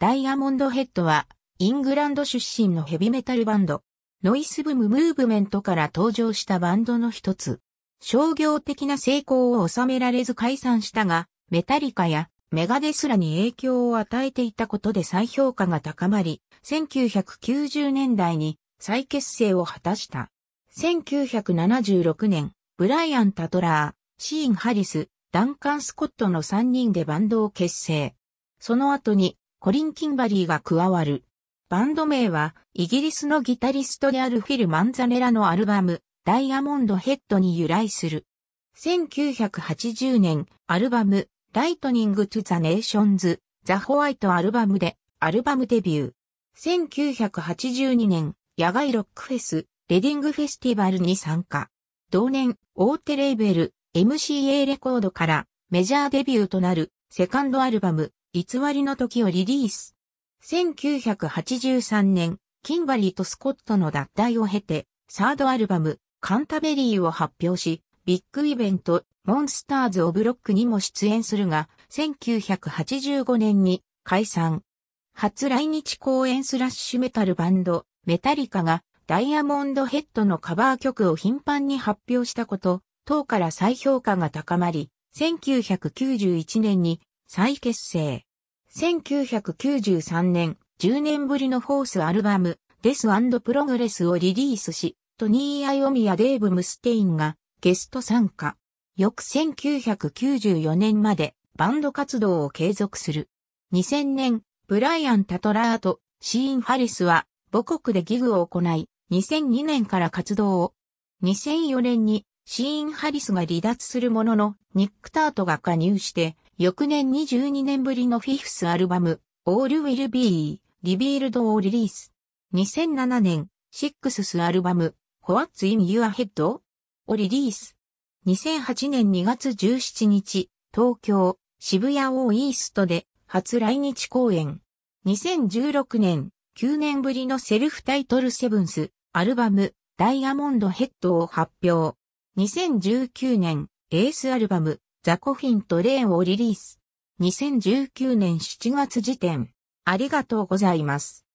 ダイヤモンドヘッドは、イングランド出身のヘビメタルバンド、ノイスブムムーブメントから登場したバンドの一つ。商業的な成功を収められず解散したが、メタリカやメガデスらに影響を与えていたことで再評価が高まり、1990年代に再結成を果たした。1976年、ブライアン・タトラー、シーン・ハリス、ダンカン・スコットの3人でバンドを結成。その後にコリン・キンバリーが加わる。バンド名は、イギリスのギタリストであるフィル・マンザネラのアルバム、ダイヤモンドヘッドに由来する。1980年、アルバム、ライトニング・トゥ・ザ・ネーションズ、ザ・ホワイトアルバムで、アルバムデビュー。1982年、野外ロックフェス、レディングフェスティバルに参加。同年、大手レーベル、MCA レコードから、メジャーデビューとなる、セカンドアルバム、偽りの時をリリース。1983年、キンバリーとスコットの脱退を経て、サードアルバム、カンタベリーを発表し、ビッグイベント、モンスターズ・オブ・ロックにも出演するが、1985年に解散。初来日公演スラッシュメタルバンド、メタリカが、ダイヤモンドヘッドのカバー曲を頻繁に発表したこと、等から再評価が高まり、1991年に再結成。1993年、10年ぶりのフォースアルバム、デスプログレスをリリースし、トニー・アイオミやデーブ・ムステインがゲスト参加。翌1994年までバンド活動を継続する。2000年、ブライアン・タトラーとシーン・ハリスは母国でギグを行い、2002年から活動を。2004年にシーン・ハリスが離脱するものの、ニック・タートが加入して、翌年22年ぶりのフィフスアルバム、All Will Be Revealed をリリース。2007年、シックススアルバム、What's in Your Head? をリリース。2008年2月17日、東京、渋谷オーイーストで初来日公演。2016年、9年ぶりのセルフタイトルセブンス、アルバム、ダイヤモンドヘッドを発表。2019年、エースアルバム、ザコフィントレーンをリリース。2019年7月時点。ありがとうございます。